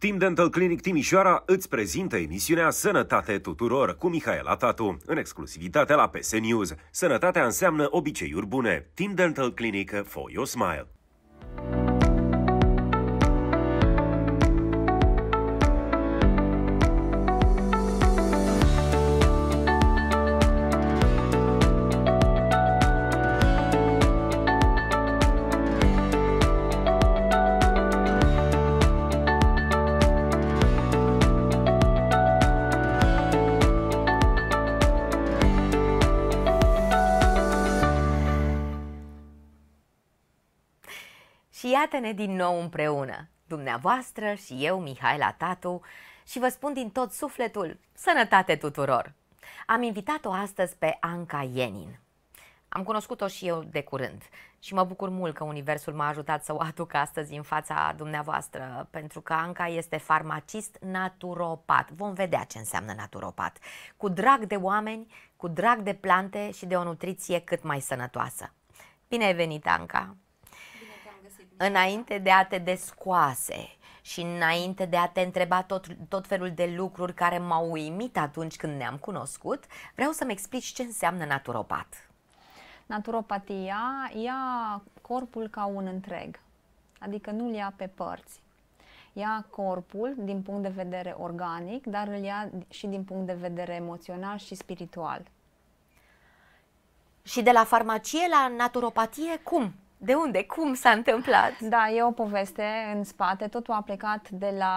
Team Dental Clinic Timișoara îți prezintă emisiunea Sănătate tuturor cu Mihaela Tatu, în exclusivitate la PS News. Sănătatea înseamnă obiceiuri bune. Team Dental Clinic for your smile. Iată-ne din nou împreună, dumneavoastră și eu, Mihaela Tatu, și vă spun din tot sufletul, sănătate tuturor! Am invitat-o astăzi pe Anca Ienin. Am cunoscut-o și eu de curând și mă bucur mult că Universul m-a ajutat să o aduc astăzi în fața dumneavoastră, pentru că Anca este farmacist naturopat. Vom vedea ce înseamnă naturopat. Cu drag de oameni, cu drag de plante și de o nutriție cât mai sănătoasă. Bine ai venit, Anca! înainte de a te descoase și înainte de a te întreba tot, tot felul de lucruri care m-au uimit atunci când ne-am cunoscut, vreau să-mi explici ce înseamnă naturopat. Naturopatia ia corpul ca un întreg, adică nu-l ia pe părți. Ia corpul din punct de vedere organic, dar îl ia și din punct de vedere emoțional și spiritual. Și de la farmacie la naturopatie, cum? De unde? Cum s-a întâmplat? Da, e o poveste în spate. Totul a plecat de la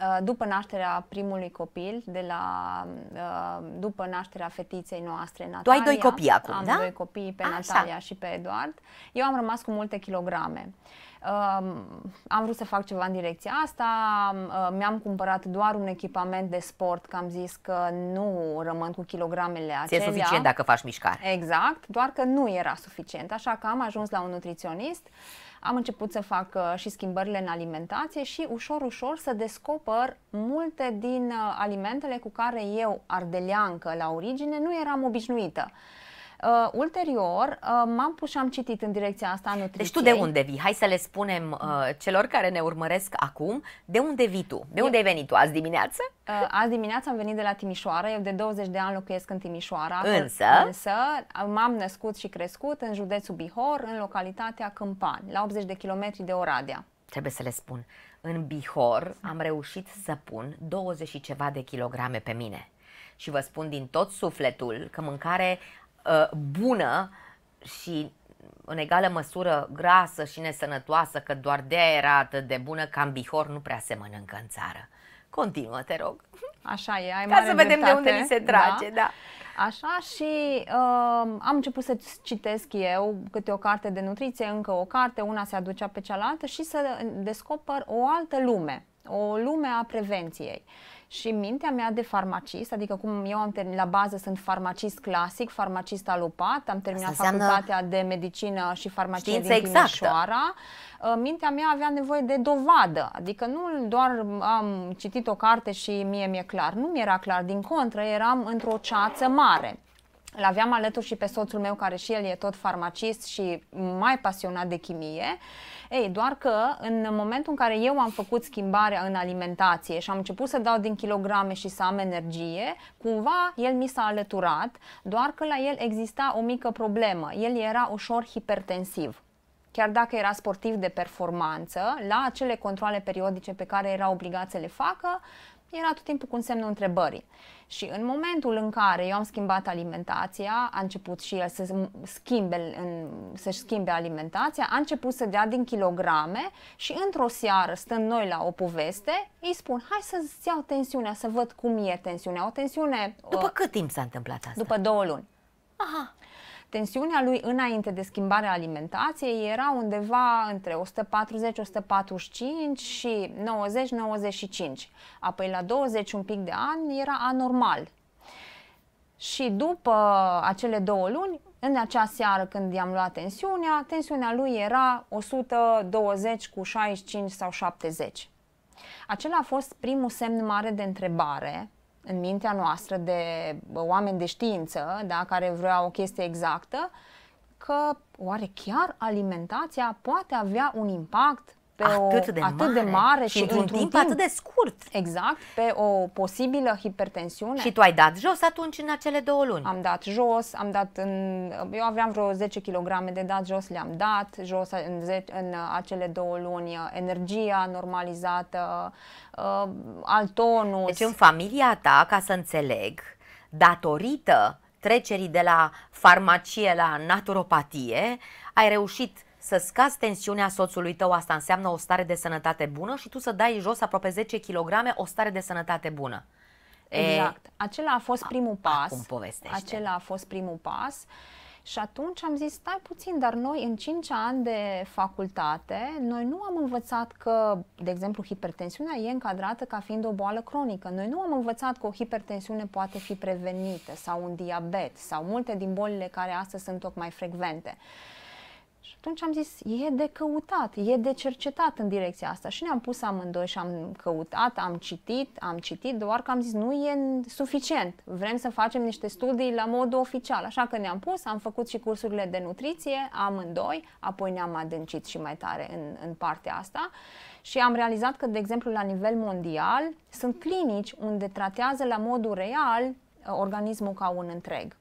Uh, după nașterea primului copil, de la, uh, după nașterea fetiței noastre, Natalia. Tu ai doi copii acum, am da? Am doi copii, pe Așa. Natalia și pe Eduard. Eu am rămas cu multe kilograme. Um, am vrut să fac ceva în direcția asta, uh, mi-am cumpărat doar un echipament de sport, că am zis că nu rămân cu kilogramele acelea. E suficient dacă faci mișcare. Exact, doar că nu era suficient, așa că am ajuns la un nutriționist. Uh, am început să fac uh, și schimbările în alimentație și ușor, ușor să descoper multe din uh, alimentele cu care eu, ardeleancă la origine, nu eram obișnuită. Uh, ulterior, uh, m-am pus și am citit în direcția asta nutriției. Deci tu de unde vii? Hai să le spunem uh, celor care ne urmăresc acum, de unde vii tu? De unde eu... ai venit tu azi dimineață? Uh, azi dimineață am venit de la Timișoara. Eu de 20 de ani locuiesc în Timișoara. Însă? Însă uh, m-am născut și crescut în județul Bihor, în localitatea Câmpani, la 80 de kilometri de Oradea. Trebuie să le spun, în Bihor am reușit să pun 20 și ceva de kilograme pe mine și vă spun din tot sufletul că mâncare Uh, bună și în egală măsură grasă și nesănătoasă, că doar de aia era atât de bună, cam bihor nu prea se mănâncă în țară. Continuă, te rog. Așa e, ai Ca mare să vedem dreptate, de unde li se trage, da. da. Așa și uh, am început să citesc eu câte o carte de nutriție, încă o carte, una se aducea pe cealaltă și să descoper o altă lume, o lume a prevenției și mintea mea de farmacist, adică cum eu am terminat la bază sunt farmacist clasic, farmacist alopat, am terminat Asta facultatea de medicină și farmacie din Timișoara. Exactă. Uh, mintea mea avea nevoie de dovadă, adică nu doar am citit o carte și mie mi-e clar, nu mi-era clar, din contră eram într-o ceață mare. L-aveam alături și pe soțul meu, care și el e tot farmacist și mai pasionat de chimie. Ei, doar că în momentul în care eu am făcut schimbarea în alimentație și am început să dau din kilograme și să am energie, cumva el mi s-a alăturat, doar că la el exista o mică problemă. El era ușor hipertensiv chiar dacă era sportiv de performanță, la acele controle periodice pe care era obligat să le facă, era tot timpul cu un semnul întrebării. Și în momentul în care eu am schimbat alimentația, a început și el să schimbe, în, să-și schimbe alimentația, a început să dea din kilograme și într-o seară, stând noi la o poveste, îi spun, hai să-ți iau tensiunea, să văd cum e tensiunea. O tensiune... După uh, cât timp s-a întâmplat asta? După două luni. Aha. Tensiunea lui înainte de schimbarea alimentației era undeva între 140-145 și 90-95. Apoi la 20 un pic de ani era anormal. Și după acele două luni, în acea seară când i-am luat tensiunea, tensiunea lui era 120 cu 65 sau 70. Acela a fost primul semn mare de întrebare în mintea noastră de oameni de știință, da, care vreau o chestie exactă, că oare chiar alimentația poate avea un impact pe atât o de atât mare. de mare și, și într-un timp, timp atât de scurt. Exact, pe o posibilă hipertensiune. Și tu ai dat jos atunci în acele două luni. Am dat jos, am dat în eu aveam vreo 10 kg de dat jos, le-am dat jos în, ze- în acele două luni, energia normalizată, uh, tonus. Deci în familia ta, ca să înțeleg, datorită trecerii de la farmacie la naturopatie, ai reușit să scazi tensiunea soțului tău, asta înseamnă o stare de sănătate bună și tu să dai jos aproape 10 kg o stare de sănătate bună. Exact. Acela a fost primul pas. Acum povestește. Acela a fost primul pas. Și atunci am zis, stai puțin, dar noi în 5 ani de facultate, noi nu am învățat că, de exemplu, hipertensiunea e încadrată ca fiind o boală cronică. Noi nu am învățat că o hipertensiune poate fi prevenită sau un diabet sau multe din bolile care astăzi sunt tocmai mai frecvente atunci am zis, e de căutat, e de cercetat în direcția asta și ne-am pus amândoi și am căutat, am citit, am citit, doar că am zis, nu e suficient, vrem să facem niște studii la modul oficial, așa că ne-am pus, am făcut și cursurile de nutriție amândoi, apoi ne-am adâncit și mai tare în, în partea asta și am realizat că, de exemplu, la nivel mondial sunt clinici unde tratează la modul real uh, organismul ca un întreg.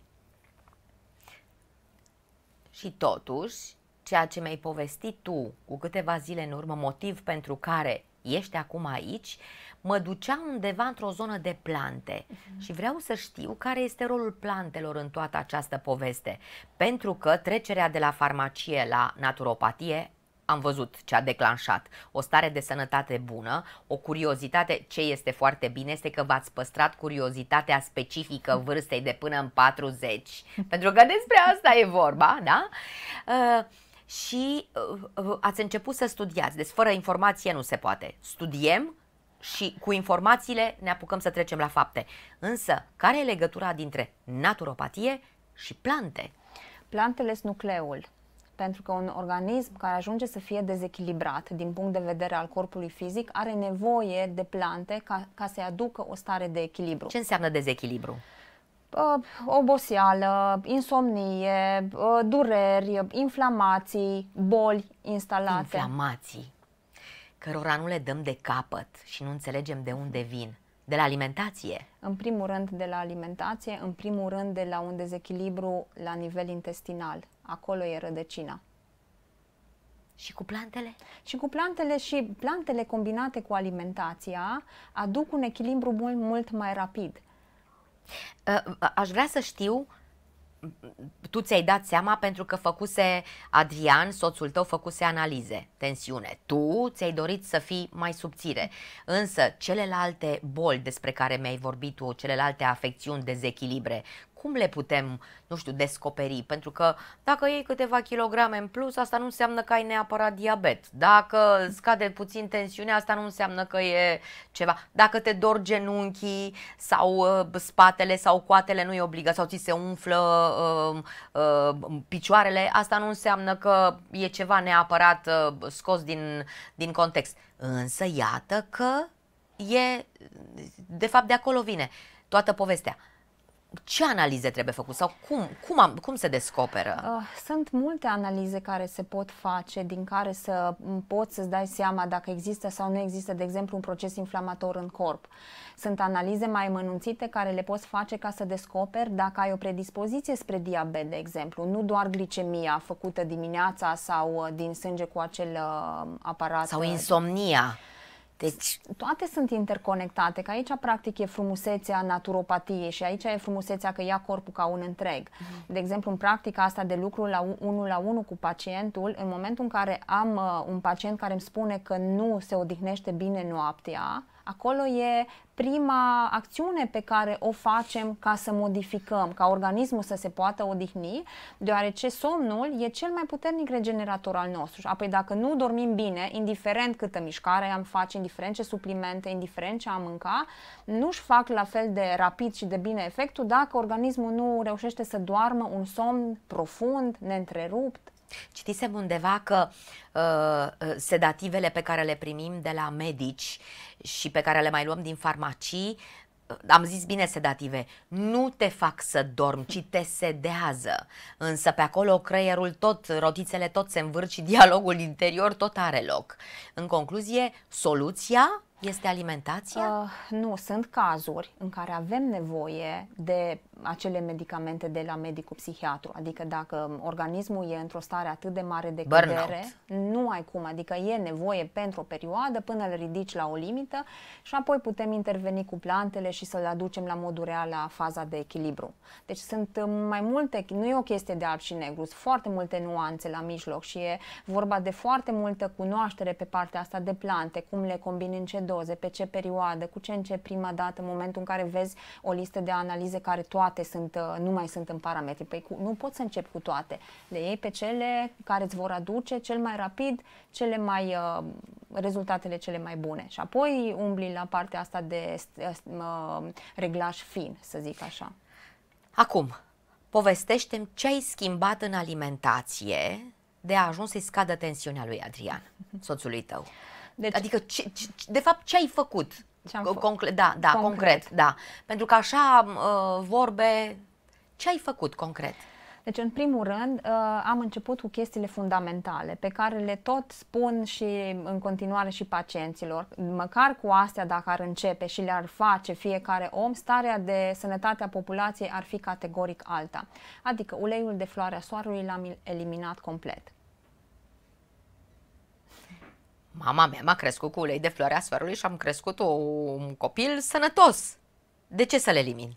Și totuși, ceea ce mi-ai povestit tu cu câteva zile în urmă, motiv pentru care ești acum aici, mă ducea undeva într-o zonă de plante uh-huh. și vreau să știu care este rolul plantelor în toată această poveste. Pentru că trecerea de la farmacie la naturopatie am văzut ce a declanșat. O stare de sănătate bună, o curiozitate, ce este foarte bine este că v-ați păstrat curiozitatea specifică mm. vârstei de până în 40, pentru că despre asta e vorba, da? Uh, și uh, uh, ați început să studiați. Deci fără informație nu se poate. Studiem și cu informațiile ne apucăm să trecem la fapte. Însă, care e legătura dintre naturopatie și plante? Plantele sunt nucleul pentru că un organism care ajunge să fie dezechilibrat din punct de vedere al corpului fizic are nevoie de plante ca, ca să-i aducă o stare de echilibru. Ce înseamnă dezechilibru? Uh, Uh, oboseală, insomnie, uh, dureri, inflamații, boli instalate. Inflamații, cărora nu le dăm de capăt și nu înțelegem de unde vin. De la alimentație? În primul rând de la alimentație, în primul rând de la un dezechilibru la nivel intestinal. Acolo e rădăcina. Și cu plantele? Și cu plantele și plantele combinate cu alimentația aduc un echilibru mult, mult mai rapid. Ă, aș vrea să știu tu ți-ai dat seama pentru că făcuse Adrian, soțul tău, făcuse analize, tensiune. Tu ți-ai dorit să fii mai subțire. Însă celelalte boli despre care mi-ai vorbit tu, celelalte afecțiuni, dezechilibre, cum le putem, nu știu, descoperi? Pentru că dacă iei câteva kilograme în plus, asta nu înseamnă că ai neapărat diabet. Dacă scade puțin tensiunea, asta nu înseamnă că e ceva. Dacă te dor genunchii sau uh, spatele sau coatele nu e obligă sau ți se umflă uh, uh, picioarele, asta nu înseamnă că e ceva neapărat uh, scos din, din context. Însă iată că e, de fapt de acolo vine toată povestea ce analize trebuie făcut sau cum, cum, am, cum se descoperă? Ah, sunt multe analize care se pot face, din care să poți să-ți dai seama dacă există sau nu există, de exemplu, un proces inflamator în corp. Sunt analize mai mănunțite care le poți face ca să descoperi dacă ai o predispoziție spre diabet, de exemplu, nu doar glicemia făcută dimineața sau uh, din sânge cu acel uh, aparat. Sau uh, insomnia. Deci... Toate sunt interconectate, că aici practic e frumusețea naturopatiei și aici e frumusețea că ia corpul ca un întreg. Uh-huh. De exemplu, în practica asta de lucru la unul la unul cu pacientul, în momentul în care am uh, un pacient care îmi spune că nu se odihnește bine noaptea, Acolo e prima acțiune pe care o facem ca să modificăm, ca organismul să se poată odihni, deoarece somnul e cel mai puternic regenerator al nostru. Apoi dacă nu dormim bine, indiferent câtă mișcare am face, indiferent ce suplimente, indiferent ce am mânca, nu-și fac la fel de rapid și de bine efectul dacă organismul nu reușește să doarmă un somn profund, neîntrerupt, Citisem undeva că uh, uh, sedativele pe care le primim de la medici și pe care le mai luăm din farmacii, uh, am zis bine sedative, nu te fac să dormi, ci te sedează. Însă pe acolo creierul tot, rotițele tot se învârci, dialogul interior tot are loc. În concluzie, soluția este alimentația? Uh, nu, sunt cazuri în care avem nevoie de acele medicamente de la medicul psihiatru. Adică dacă organismul e într-o stare atât de mare de cădere, nu ai cum. Adică e nevoie pentru o perioadă până îl ridici la o limită și apoi putem interveni cu plantele și să-l aducem la modul real la faza de echilibru. Deci sunt mai multe, nu e o chestie de alb și negru, sunt foarte multe nuanțe la mijloc și e vorba de foarte multă cunoaștere pe partea asta de plante, cum le combini în ce doze, pe ce perioadă, cu ce începe prima dată, în momentul în care vezi o listă de analize care toate sunt, uh, nu mai sunt în parametri. Păi cu, nu poți să începi cu toate. Le iei pe cele care îți vor aduce cel mai rapid cele mai, uh, rezultatele cele mai bune. Și apoi umbli la partea asta de reglaj fin, să zic așa. Acum, povestește ce ai schimbat în alimentație de a ajuns să-i scadă tensiunea lui Adrian, soțului tău. Deci, adică, ce, ce, de fapt, ce ai făcut? Ce-am da, da, concret. concret, da. Pentru că așa, uh, vorbe, ce ai făcut concret? Deci, în primul rând, uh, am început cu chestiile fundamentale, pe care le tot spun și în continuare și pacienților. Măcar cu astea, dacă ar începe și le-ar face fiecare om, starea de sănătate a populației ar fi categoric alta. Adică, uleiul de floarea soarelui l-am eliminat complet. Mama mea m-a crescut cu ulei de floarea soarelui și am crescut o, un copil sănătos. De ce să le elimin?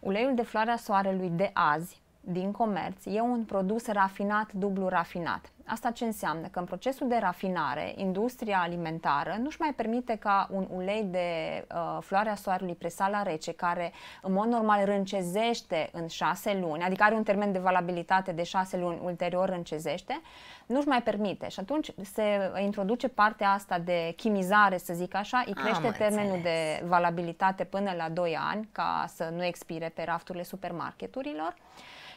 Uleiul de floarea soarelui de azi, din comerț, e un produs rafinat, dublu rafinat. Asta ce înseamnă? Că în procesul de rafinare, industria alimentară nu-și mai permite ca un ulei de uh, floarea soarelui presat la rece, care în mod normal râncezește în șase luni, adică are un termen de valabilitate de șase luni, ulterior râncezește, nu-și mai permite. Și atunci se introduce partea asta de chimizare, să zic așa, îi crește Am termenul înțeles. de valabilitate până la 2 ani, ca să nu expire pe rafturile supermarketurilor.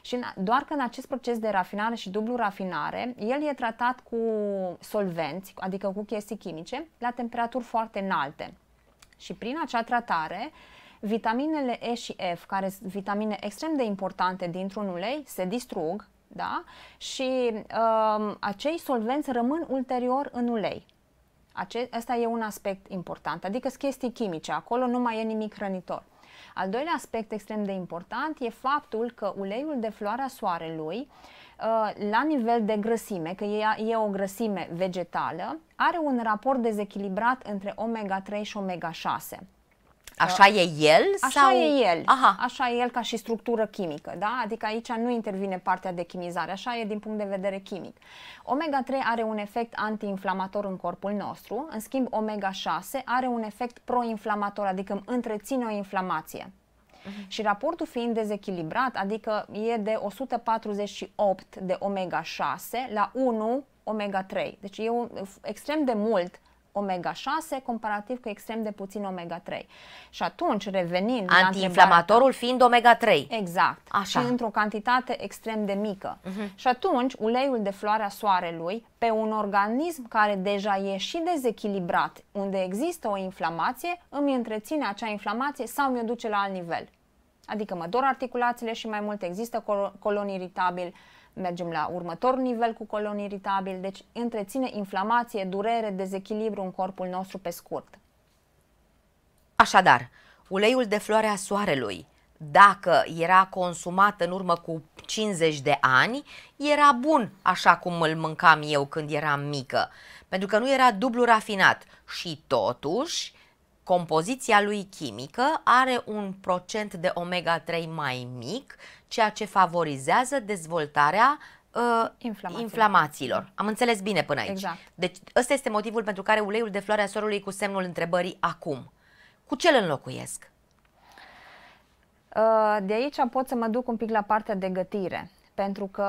Și doar că în acest proces de rafinare și dublu rafinare, el el e tratat cu solvenți, adică cu chestii chimice, la temperaturi foarte înalte. Și prin acea tratare, vitaminele E și F, care sunt vitamine extrem de importante dintr-un ulei, se distrug da? și um, acei solvenți rămân ulterior în ulei. Ace- asta e un aspect important, adică sunt chestii chimice, acolo nu mai e nimic hrănitor. Al doilea aspect extrem de important e faptul că uleiul de floarea soarelui uh, Uh, la nivel de grăsime, că e, o grăsime vegetală, are un raport dezechilibrat între omega-3 și omega-6. Uh, așa e el? Așa sau? e el. Aha. Așa e el ca și structură chimică, da? Adică aici nu intervine partea de chimizare, așa e din punct de vedere chimic. Omega-3 are un efect antiinflamator în corpul nostru, în schimb omega-6 are un efect proinflamator, adică îmi întreține o inflamație. Uh-huh. Și raportul fiind dezechilibrat, adică e de 148 de omega 6 la 1 omega 3. Deci e un, extrem de mult omega 6 comparativ cu extrem de puțin omega 3. Și atunci revenind antiinflamatorul fiind omega 3. Exact. Așa. Și într-o cantitate extrem de mică. Uh-huh. Și atunci uleiul de floarea soarelui pe un organism care deja e și dezechilibrat, unde există o inflamație, îmi întreține acea inflamație sau mi-o duce la alt nivel adică mă dor articulațiile și mai mult există col colon iritabil, mergem la următor nivel cu colon iritabil, deci întreține inflamație, durere, dezechilibru în corpul nostru pe scurt. Așadar, uleiul de floare a soarelui, dacă era consumat în urmă cu 50 de ani, era bun așa cum îl mâncam eu când eram mică, pentru că nu era dublu rafinat și totuși Compoziția lui chimică are un procent de omega-3 mai mic, ceea ce favorizează dezvoltarea uh, inflamațiilor. inflamațiilor. Am înțeles bine până aici. Exact. Deci ăsta este motivul pentru care uleiul de floarea sorului cu semnul întrebării acum. Cu ce îl înlocuiesc? Uh, de aici pot să mă duc un pic la partea de gătire. Pentru că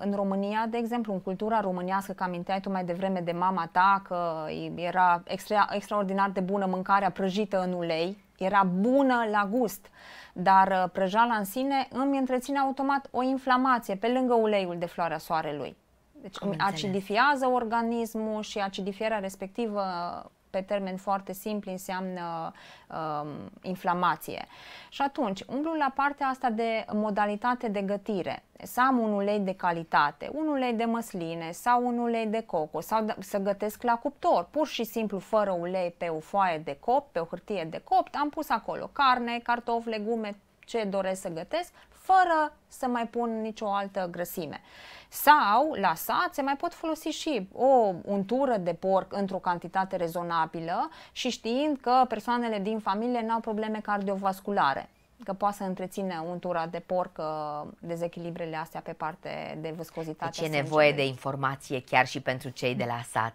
în România, de exemplu, în cultura românească, că aminteai tu mai devreme de mama ta, că era extra, extraordinar de bună mâncarea prăjită în ulei, era bună la gust, dar uh, prăjala în sine îmi întreține automat o inflamație pe lângă uleiul de floarea soarelui. Deci Am acidifiază organismul și acidifierea respectivă pe termen foarte simplu înseamnă um, inflamație. Și atunci, umblu la partea asta de modalitate de gătire. Să am un ulei de calitate, un ulei de măsline sau un ulei de coco sau să gătesc la cuptor, pur și simplu fără ulei pe o foaie de copt, pe o hârtie de copt, am pus acolo carne, cartofi, legume, ce doresc să gătesc, fără să mai pun nicio altă grăsime. Sau, la sat, se mai pot folosi și o untură de porc într-o cantitate rezonabilă și știind că persoanele din familie nu au probleme cardiovasculare că poate să întreține untura de porc uh, dezechilibrele astea pe parte de viscozitate. Deci e nevoie de informație chiar și pentru cei de la sat.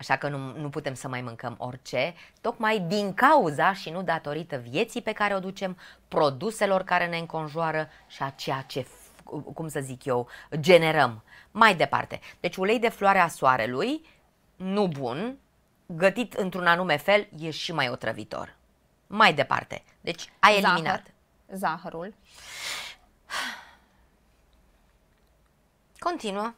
Așa că nu, nu putem să mai mâncăm orice, tocmai din cauza și nu datorită vieții pe care o ducem, produselor care ne înconjoară și a ceea ce, cum să zic eu, generăm. Mai departe, deci ulei de floare a soarelui, nu bun, gătit într-un anume fel, e și mai otrăvitor. Mai departe, deci a eliminat. Zahăr. Zahărul. Continuă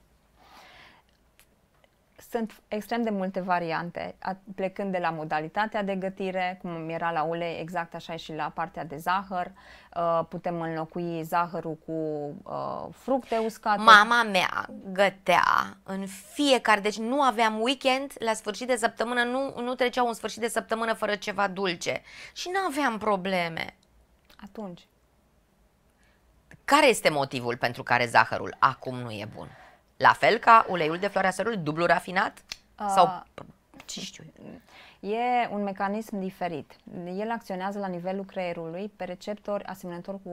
sunt extrem de multe variante, plecând de la modalitatea de gătire, cum era la ulei, exact așa și la partea de zahăr. Uh, putem înlocui zahărul cu uh, fructe uscate. Mama mea gătea în fiecare, deci nu aveam weekend, la sfârșit de săptămână nu, nu trecea un sfârșit de săptămână fără ceva dulce și nu aveam probleme. Atunci. Care este motivul pentru care zahărul acum nu e bun? La fel ca uleiul de floarea sărului, dublu rafinat? Uh, sau ce știu E un mecanism diferit. El acționează la nivelul creierului pe receptori asemănători cu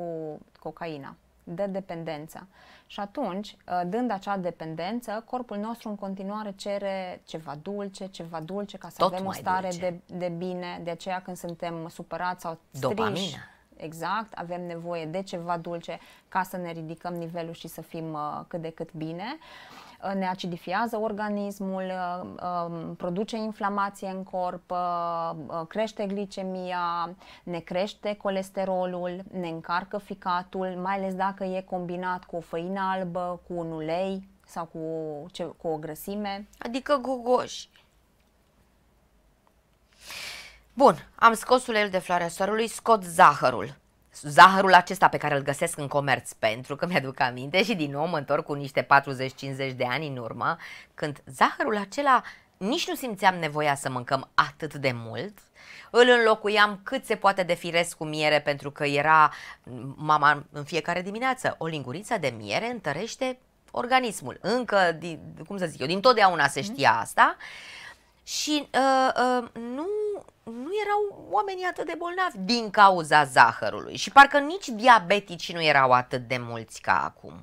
cocaina de dependență. Și atunci, ă, dând acea dependență, corpul nostru în continuare cere ceva dulce, ceva dulce, ca să Tot avem o stare de, de bine. De aceea când suntem supărați sau striși, Dopamină exact, avem nevoie de ceva dulce ca să ne ridicăm nivelul și să fim uh, cât de cât bine uh, ne acidifiază organismul, uh, um, produce inflamație în corp, crește glicemia, ne crește colesterolul, ne încarcă ficatul, mai ales dacă e combinat cu o făină albă, cu un ulei sau cu, ce, cu o grăsime. Adică gogoși. Bun, am scos uleiul de floarea soarelui, scot zahărul. Zahărul acesta pe care îl găsesc în comerț, pentru că mi-aduc aminte și din nou mă întorc cu niște 40-50 de ani în urmă, când zahărul acela nici nu simțeam nevoia să mâncăm atât de mult, îl înlocuiam cât se poate de firesc cu miere pentru că era mama în fiecare dimineață. O linguriță de miere întărește organismul. Încă, din, cum să zic eu, din totdeauna se mhm. știa asta. Mm și uh, uh, nu, nu erau oamenii atât de bolnavi din cauza zahărului și parcă nici diabeticii nu erau atât de mulți ca acum.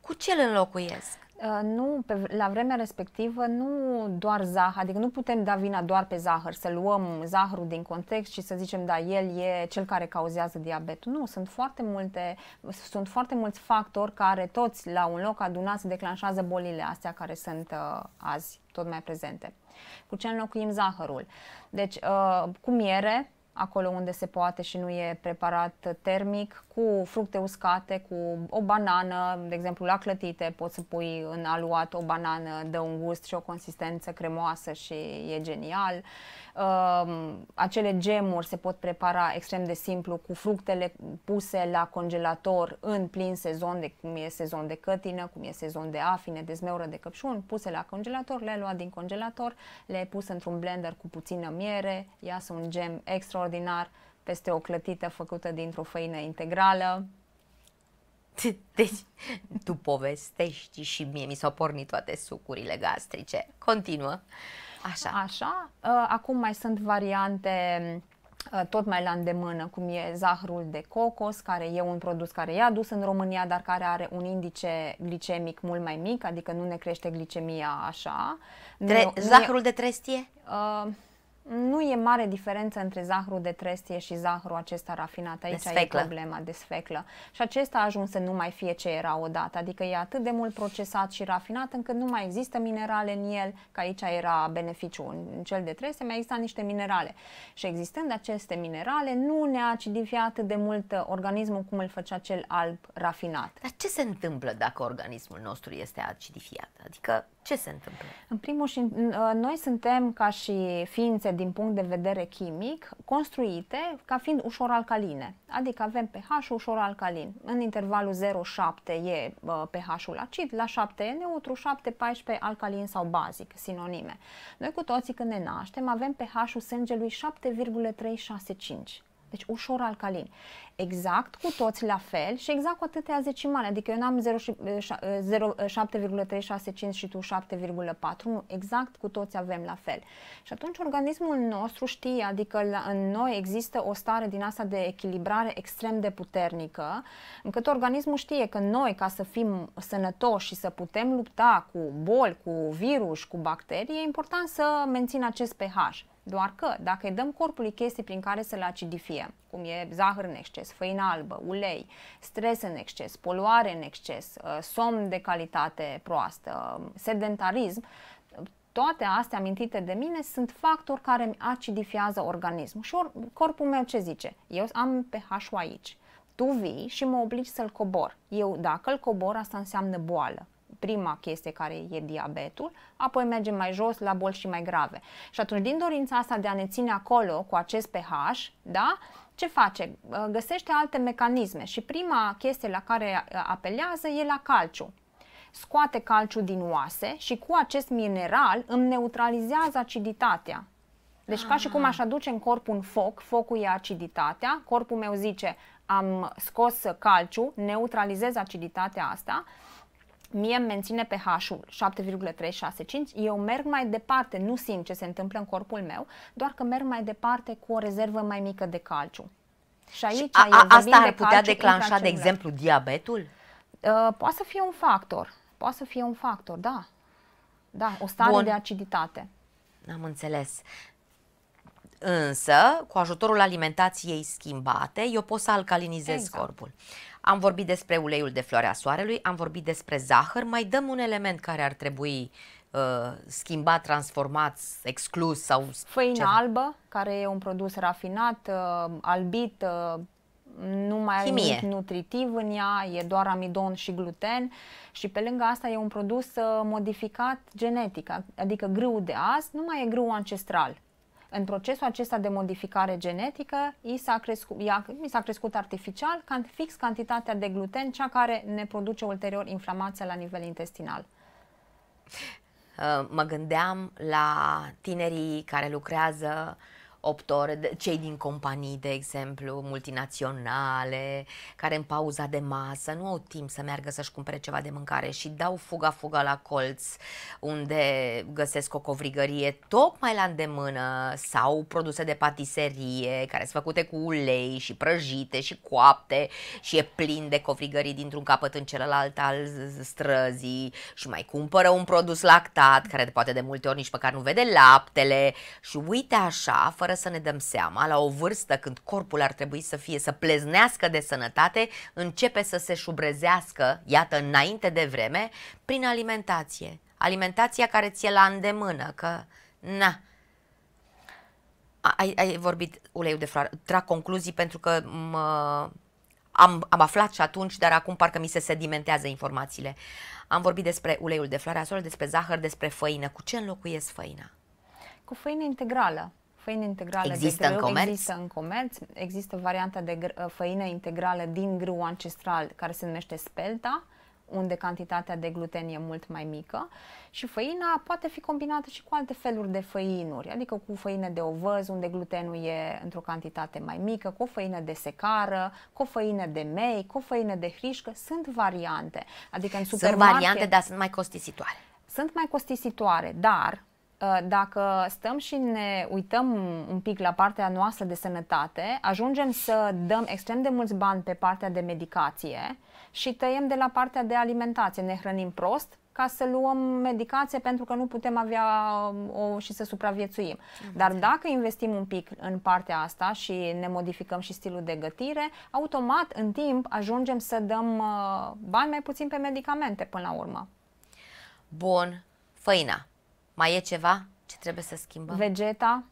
Cu ce îl înlocuiesc? Uh, nu, pe, la vremea respectivă nu doar zahăr, adică nu putem da vina doar pe zahăr, să luăm zahărul din context și să zicem, da, el e cel care cauzează diabetul. Nu, sunt foarte multe, sunt foarte mulți factori care toți la un loc adunați declanșează bolile astea care sunt uh, azi tot mai prezente. Cu ce înlocuim zahărul? Deci, uh, cu miere, acolo unde se poate și nu e preparat termic, cu fructe uscate, cu o banană, de exemplu la clătite poți să pui în aluat o banană, dă un gust și o consistență cremoasă și e genial. Ehm, acele gemuri se pot prepara extrem de simplu cu fructele puse la congelator în plin sezon, de, cum e sezon de cătină, cum e sezon de afine, de zmeură, de căpșuni, puse la congelator, le-ai luat din congelator, le-ai pus într-un blender cu puțină miere, iasă un gem extraordinar extraordinar peste o clătită făcută dintr-o făină integrală. Deci, tu povestești și mie, mi s-au pornit toate sucurile gastrice. Continuă. Așa. Așa. Uh, acum mai sunt variante uh, tot mai la îndemână, cum e zahărul de cocos, care e un produs care e adus în România, dar care are un indice glicemic mult mai mic, adică nu ne crește glicemia așa. Tre- zahărul de trestie? Uh, nu e mare diferență între zahărul de trestie și zahărul acesta rafinat. Aici e problema de sfeclă. Și acesta a ajuns să nu mai fie ce era odată. Adică e atât de mult procesat și rafinat încât nu mai există minerale în el, că aici era beneficiul. În cel de trestie mai exista niște minerale. Și existând aceste minerale, nu ne acidifia atât de mult uh, organismul cum îl făcea cel alb rafinat. Dar ce se întâmplă dacă organismul nostru este acidifiat? Adică ce se întâmplă? În primul și uh, noi suntem ca și ființe din punct de vedere chimic construite ca fiind ușor alcaline, adică avem pH ușor alcalin. În intervalul 0-7 e uh, pH-ul acid, la 7 e neutru, 7-14 alcalin sau bazic, sinonime. Noi cu toții când ne naștem avem pH-ul sângelui 7,365. Deci ușor alcalin. Exact cu toți la fel și exact cu atâtea zecimale. Adică eu n-am 7,365 și tu 7,4. Exact cu toți avem la fel. Și atunci organismul nostru știe, adică la, în noi există o stare din asta de echilibrare extrem de puternică, încât organismul știe că noi, ca să fim sănătoși și să putem lupta cu boli, cu virus, cu bacterii, e important să mențin acest pH. Doar că dacă îi dăm corpului chestii prin care să le acidifie, cum e zahăr în exces, făină albă, ulei, stres în exces, poluare în exces, uh, somn de calitate proastă, um, sedentarism, toate astea amintite de mine sunt factori care îmi acidifiază organismul. Și corpul meu ce zice? Eu am pH-ul aici. Tu vii și mă obligi să-l cobor. Eu, dacă îl cobor, asta înseamnă boală prima chestie care e diabetul, apoi mergem mai jos la boli și mai grave. Și atunci, din dorința asta de a ne ține acolo cu acest pH, da, ce face? Ă, găsește alte mecanisme și prima chestie la care ă, apelează e la calciu scoate calciu din oase și cu acest mineral îmi neutralizează aciditatea. Deci ca și cum ah. aș aduce în corp un foc, focul e aciditatea, corpul meu zice am scos calciu, neutralizez aciditatea asta mie îmi menține pH-ul 7,365, eu merg mai departe, nu simt ce se întâmplă în corpul meu, doar că merg mai departe cu o rezervă mai mică de calciu. Și aici a, a, asta ar de putea declanșa, de exemplu, diabetul? Uh, poate să fie un factor. Poate să fie un factor, da. Da, o stare Bun. de aciditate. Am înțeles. Însă, cu ajutorul alimentației schimbate, eu pot să alcalinizez exact. corpul. Am vorbit despre uleiul de floarea soarelui, am vorbit despre zahăr, mai dăm un element care ar trebui uh, schimbat, transformat, exclus sau Făină ceva. albă, care e un produs rafinat, uh, albit, uh, nu mai are Chimie. nimic nutritiv în ea, e doar amidon și gluten și pe lângă asta e un produs uh, modificat genetic, adică grâu de azi nu mai e grâu ancestral, în procesul acesta de modificare genetică, i s-a crescut, ea, s-a crescut artificial cant fix cantitatea de gluten, cea care ne produce ulterior inflamația la nivel intestinal. Uh, mă gândeam la tinerii care lucrează uh, 8 ore, de, cei din companii, de exemplu, multinaționale, care în pauza de masă nu au timp să meargă să-și cumpere ceva de mâncare și dau fuga-fuga la colț unde găsesc o covrigărie tocmai la îndemână sau produse de patiserie care sunt făcute cu ulei și prăjite și coapte și e plin de covrigării dintr-un capăt în celălalt al străzii și mai cumpără un produs lactat care poate de multe ori nici măcar nu vede laptele și uite așa, fără fără să ne dăm seama, la o vârstă când corpul ar trebui să fie să pleznească de sănătate, începe să se șubrezească, iată, înainte de vreme, prin alimentație. Alimentația care ți-e la îndemână, că, na, ai, ai vorbit uleiul de floare, trag concluzii pentru că mă, am, am aflat și atunci, dar acum parcă mi se sedimentează informațiile. Am vorbit despre uleiul de floare, asolă, despre zahăr, despre făină. Cu ce înlocuiesc făina? Cu făină integrală făină integrală există de grâu, în comerț? există în comerț, există varianta de uh, făină integrală din grâu ancestral care se numește spelta, unde cantitatea de gluten e mult mai mică și făina poate fi combinată și cu alte feluri de făinuri, adică cu făină de ovăz, unde glutenul e într-o cantitate mai mică, cu făină de secară, cu făină de mei, cu făină de hrișcă, sunt variante. Adică în supermarket... Sunt variante, dar sunt mai costisitoare. Sunt mai costisitoare, dar Uh, dacă stăm și ne uităm un pic la partea noastră de sănătate, ajungem să dăm extrem de mulți bani pe partea de medicație și tăiem de la partea de alimentație. Ne hrănim prost ca să luăm medicație pentru că nu putem avea um, o și să supraviețuim. Dar dacă investim un pic în partea asta și ne modificăm și stilul de gătire, automat, în timp, ajungem să dăm uh, bani mai puțin pe medicamente până la urmă. Bun, făina mai e ceva ce trebuie să schimbăm? Vegeta.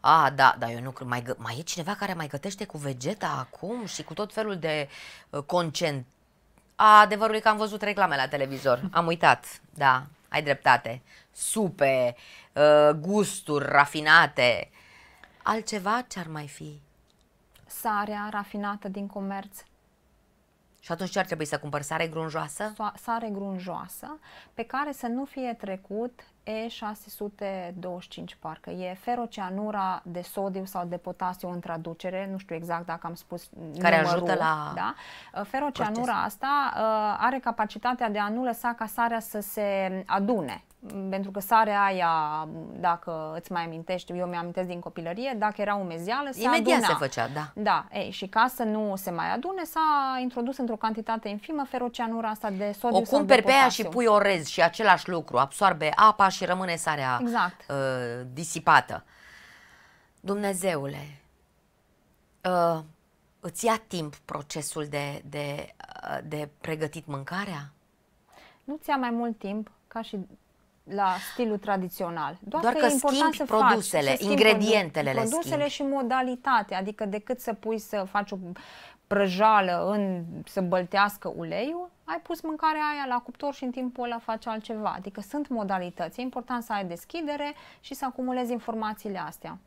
A, da, dar eu nu cred. Mai, mai e cineva care mai gătește cu vegeta acum și cu tot felul de uh, concent... A, adevărul e că am văzut reclame la televizor. Am uitat, da, ai dreptate. Supe, uh, gusturi rafinate. Altceva ce ar mai fi? Sarea rafinată din comerț. Și atunci ce ar trebui să cumpăr? Sare grunjoasă? Sare grunjoasă, pe care să nu fie trecut E625 parcă. E ferocianura de sodiu sau de potasiu în traducere, nu știu exact dacă am spus Care numărul, ajută la da? Uh, ferocianura proces. asta uh, are capacitatea de a nu lăsa ca sarea să se adune pentru că sarea aia, dacă îți mai amintești, eu mi-amintesc am din copilărie, dacă era umezială, se Imediat aduna. se făcea, da. Da, ei, și ca să nu se mai adune, s-a introdus într-o cantitate infimă feroceanura asta de sodiu O cumperi pe aia și pui orez și același lucru, absorbe apa și rămâne sarea exact. uh, disipată. Dumnezeule, uh, îți ia timp procesul de, de, uh, de pregătit mâncarea? Nu ți ia mai mult timp, ca și la stilul tradițional. Doar, Doar că, că e important să produsele, faci, să ingredientele le Produsele schimbi. și modalitatea, adică decât să pui să faci o prăjală în, să băltească uleiul, ai pus mâncarea aia la cuptor și în timpul ăla faci altceva. Adică sunt modalități. E important să ai deschidere și să acumulezi informațiile astea.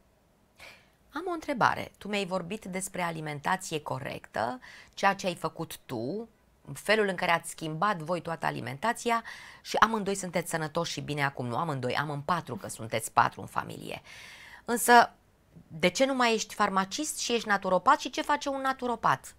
Am o întrebare. Tu mi-ai vorbit despre alimentație corectă, ceea ce ai făcut tu, felul în care ați schimbat voi toată alimentația și amândoi sunteți sănătoși și bine acum, nu amândoi, am în patru, că sunteți patru în familie. Însă, de ce nu mai ești farmacist și ești naturopat și ce face un naturopat?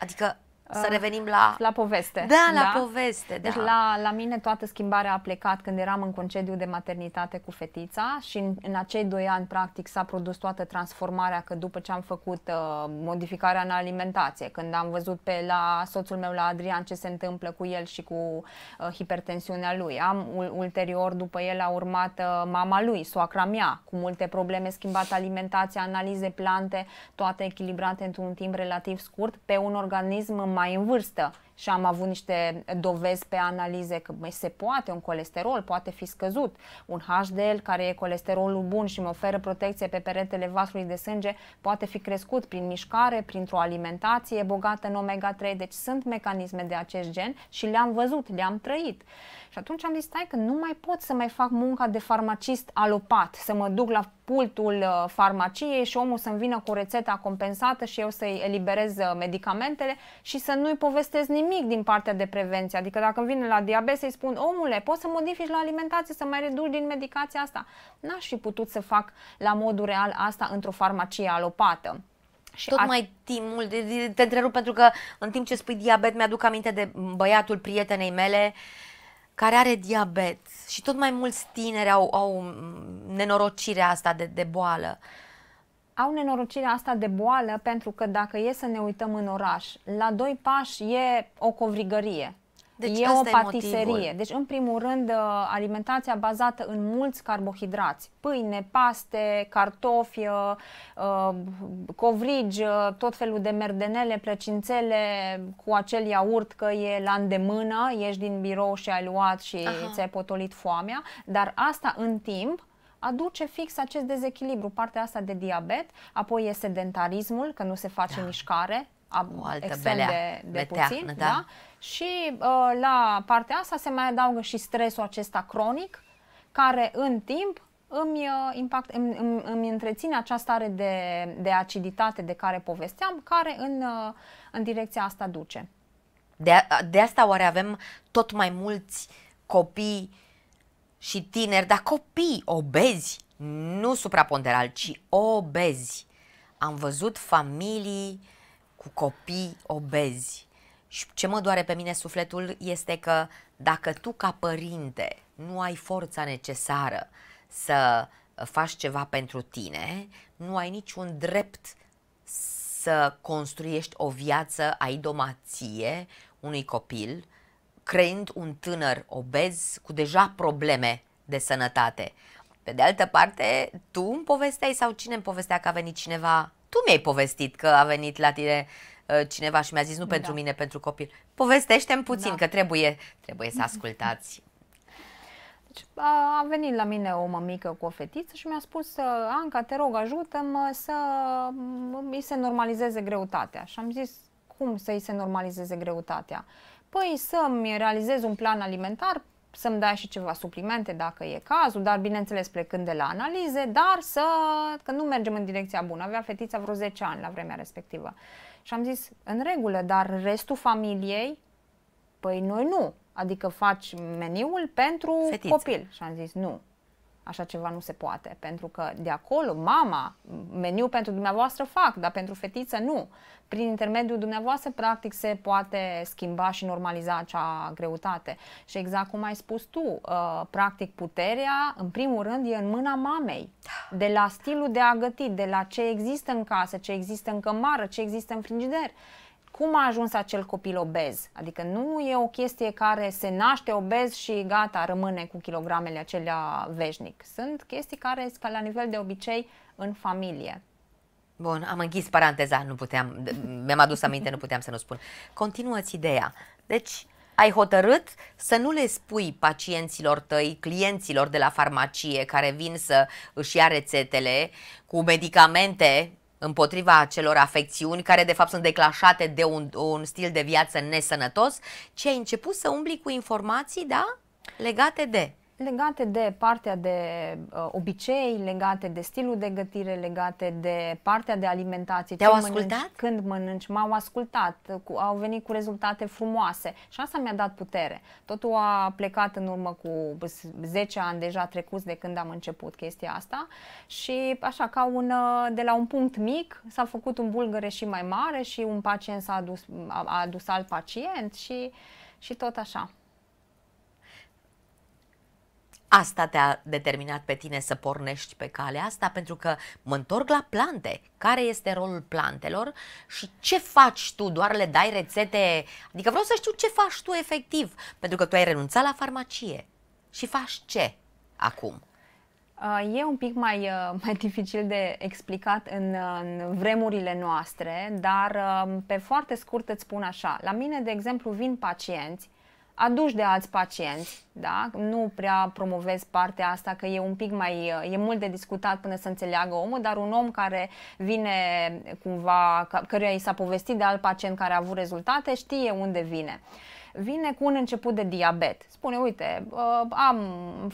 Adică să ah, revenim la... La poveste. Da, la da? poveste, da. Deci la, la mine toată schimbarea a plecat când eram în concediu de maternitate cu fetița și în, în acei doi ani, practic, s-a produs toată transformarea că după ce am făcut uh, modificarea în alimentație, când am văzut pe la soțul meu, la Adrian, ce se întâmplă cu el și cu uh, hipertensiunea lui. Am ulterior, după el, a urmat uh, mama lui, soacra mea, cu multe probleme, schimbat alimentația, analize, plante, toate echilibrate într-un timp relativ scurt, pe un organism mai în vârstă. și am avut niște dovezi pe analize că mai se poate, un colesterol poate fi scăzut, un HDL care e colesterolul bun și mă oferă protecție pe peretele vasului de sânge poate fi crescut prin mișcare, printr-o alimentație bogată în omega-3, deci sunt mecanisme de acest gen și le-am văzut, le-am trăit. Și atunci am zis, stai că nu mai pot să mai fac munca de farmacist alopat, să mă duc la pultul uh, farmaciei și omul să-mi vină cu rețeta compensată și eu să-i eliberez uh, medicamentele și să nu-i povestesc nimic nimic din partea de prevenție. Adică dacă vine la diabet să-i spun, omule, poți să modifici la alimentație, să mai reduci din medicația asta. N-aș fi putut să fac la modul real asta într-o farmacie alopată. Și tot a... mai timpul, te întrerup pentru că în timp ce spui diabet mi-aduc aminte de băiatul prietenei mele care are diabet și tot mai mulți tineri au, au nenorocirea asta de, de boală au nenorocirea asta de boală pentru că dacă e să ne uităm în oraș, la doi pași e o covrigărie. Deci e o patiserie. E deci, în primul rând, uh, alimentația bazată în mulți carbohidrați. Pâine, paste, cartofi, uh, uh, covrigi, tot felul de merdenele, plăcințele cu acel iaurt că e la îndemână, ești din birou și ai luat și Aha. ți-ai potolit foamea, dar asta în timp aduce fix acest dezechilibru, partea asta de diabet, apoi e sedentarismul, că nu se face da. mișcare, o altă extrem belea, de, de beteahnă, puțin, da? da? Și uh, la partea asta se mai adaugă și stresul acesta cronic, care în timp îmi, uh, impact, îmi, îmi, îmi întreține această stare de, de aciditate de care povesteam, care în, uh, în direcția asta duce. De, de asta oare avem tot mai mulți copii uh, și tineri, dar copii obezi, nu supraponderal, ci obezi. Am văzut familii cu copii obezi. Și ce mă doare pe mine sufletul este că dacă tu ca părinte nu ai forța necesară să faci ceva pentru tine, nu ai niciun drept să construiești o viață a idomație unui copil, creind un tânăr obez cu deja probleme de sănătate. Pe de altă parte, tu îmi povesteai sau cine îmi povestea că a venit cineva? Tu mi-ai povestit că a venit la tine uh, cineva și mi-a zis nu da. pentru da. mine, pentru copil. Povestește-mi puțin, da. că trebuie, trebuie să ascultați. Deci a venit la mine o mămică cu o fetiță și mi-a spus, Anca, te rog, ajută-mă să mi se normalizeze greutatea. Și am zis, cum să-i se normalizeze greutatea? Uh, Păi să-mi realizez un plan alimentar, să-mi dai și ceva suplimente dacă e cazul, dar bineînțeles plecând de la analize, dar să, că nu mergem în direcția bună, avea fetița vreo 10 ani la vremea respectivă. Și am zis, în regulă, dar restul familiei, păi noi nu, adică faci meniul pentru Fetiță. copil. Și am zis, nu, Așa ceva nu se poate, pentru că de acolo mama, meniu pentru dumneavoastră fac, dar pentru fetiță nu. Prin intermediul dumneavoastră, practic, se poate schimba și normaliza acea greutate. Și exact cum ai spus tu, uh, practic, puterea, în primul rând, e în mâna mamei. De la stilul de a găti, de la ce există în casă, ce există în cămară, ce există în frigider cum a ajuns acel copil obez. Adică nu e o chestie care se naște obez și gata, rămâne cu kilogramele acelea veșnic. Sunt chestii care sunt ca la nivel de obicei în familie. Bun, am închis paranteza, nu puteam, mi-am adus aminte, nu puteam să nu spun. Continuați ideea. Deci, ai hotărât să nu le spui pacienților tăi, clienților de la farmacie care vin să își ia rețetele cu medicamente împotriva acelor afecțiuni care de fapt sunt declanșate de un, un stil de viață nesănătos, ci ai început să umbli cu informații, da? Legate de legate de partea de uh, obicei, legate de stilul de gătire, legate de partea de alimentație. Te-au ascultat? Mănânci, când mănânci, m-au ascultat, cu, au venit cu rezultate frumoase și asta mi-a dat putere. Totul a plecat în urmă cu 10 ani deja trecuți de când am început chestia asta și așa ca un, uh, de la un punct mic s-a făcut un bulgăre și mai mare și un pacient s-a adus, a, a adus alt pacient și, și tot așa. Asta te-a determinat pe tine să pornești pe calea asta? Pentru că mă întorc la plante. Care este rolul plantelor și ce faci tu? Doar le dai rețete? Adică vreau să știu ce faci tu efectiv, pentru că tu ai renunțat la farmacie. Și faci ce acum? Uh, e un pic mai, uh, mai dificil de explicat în, uh, în vremurile noastre, dar pe foarte scurt îți spun așa. La mine, de exemplu, vin pacienți aduși de alți pacienți, da? nu prea promovez partea asta că e un pic mai, e mult de discutat până să înțeleagă omul, dar un om care vine cumva, căruia i s-a povestit de alt pacient care a avut rezultate, știe unde vine vine cu un început de diabet. Spune, uite, uh, am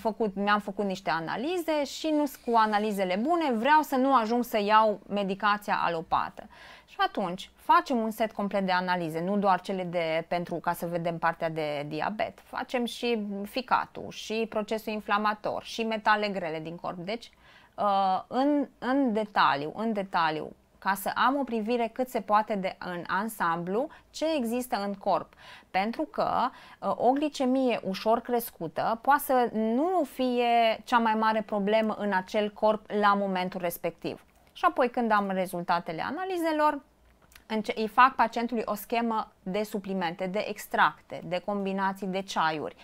făcut, mi-am făcut niște analize și nu cu analizele bune, vreau să nu ajung să iau medicația alopată. Și atunci, facem un set complet de analize, nu doar cele de pentru ca să vedem partea de diabet. Facem și ficatul, și procesul inflamator, și metale grele din corp. Deci, uh, în, în detaliu, în detaliu, ca să am o privire cât se poate de în ansamblu ce există în corp. Pentru că uh, o glicemie ușor crescută poate să nu fie cea mai mare problemă în acel corp la momentul respectiv. Și apoi când am rezultatele analizelor, îi fac pacientului o schemă de suplimente, de extracte, de combinații de ceaiuri,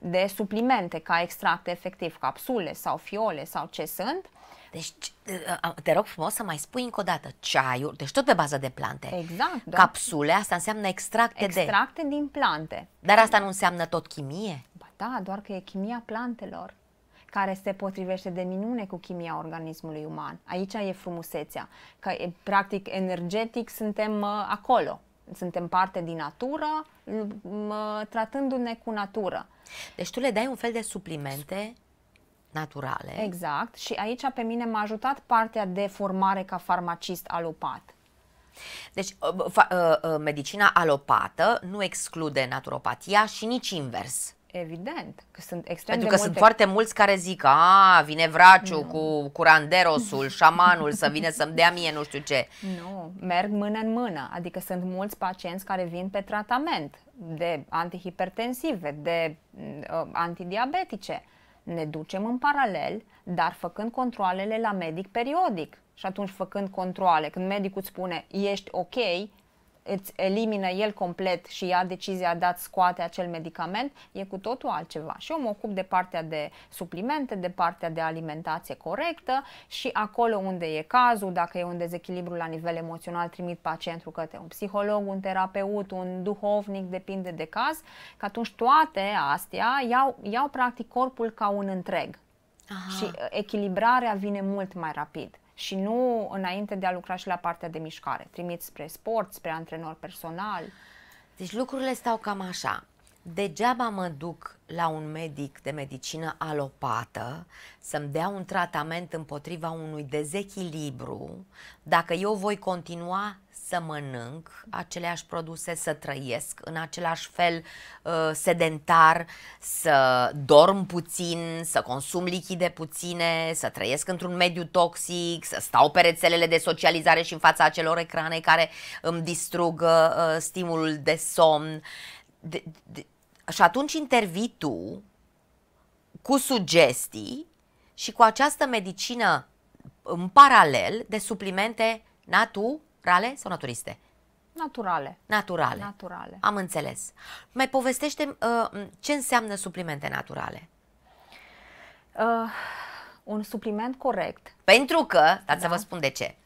de suplimente ca extracte efectiv, capsule sau fiole sau ce sunt. Deci, te rog frumos să mai spui încă o dată ceaiuri, deci tot pe bază de plante. Exact. Da. Capsule, asta înseamnă extracte, extracte de... Extracte din plante. Dar asta nu înseamnă tot chimie? Ba da, doar că e chimia plantelor care se potrivește de minune cu chimia organismului uman. Aici e frumusețea, că e practic energetic suntem uh, acolo, suntem parte din natură, tratându-ne cu natură. Deci tu le dai un fel de suplimente naturale. Exact. Și aici pe mine m-a ajutat partea de formare ca farmacist alopat. Deci, uh, uh, medicina alopată nu exclude naturopatia și nici invers. Evident, că sunt extrem Pentru că multe... sunt foarte mulți care zic, a, vine vraciu nu. cu curanderosul, șamanul, să vine să-mi dea mie nu știu ce. Nu, merg mână în mână, adică sunt mulți pacienți care vin pe tratament de antihipertensive, de uh, antidiabetice. Ne ducem în paralel, dar făcând controlele la medic periodic. Și atunci făcând controle, când medicul îți spune, ești ok, îți elimină el complet și ia decizia de a-ți scoate acel medicament, e cu totul altceva. Și eu mă ocup de partea de suplimente, de partea de alimentație corectă și acolo unde e cazul, dacă e un dezechilibru la nivel emoțional, trimit pacientul către un psiholog, un terapeut, un duhovnic, depinde de caz, că atunci toate astea iau, iau practic corpul ca un întreg. Aha. Și uh, echilibrarea vine mult mai rapid și nu înainte de a lucra și la partea de mișcare. Trimiți spre sport, spre antrenor personal. Deci lucrurile stau cam așa degeaba mă duc la un medic de medicină alopată să-mi dea un tratament împotriva unui dezechilibru dacă eu voi continua să mănânc aceleași produse, să trăiesc în același fel uh, sedentar, să dorm puțin, să consum lichide puține, să trăiesc într-un mediu toxic, să stau pe rețelele de socializare și în fața acelor ecrane care îmi distrug uh, stimulul de somn de, de, și atunci intervii tu cu sugestii și cu această medicină în paralel de suplimente naturale sau naturiste? Naturale. Naturale. Naturale. Am înțeles. Mai povestește uh, ce înseamnă suplimente naturale. Uh, un supliment corect. Pentru că, dați da. să vă da. spun de ce.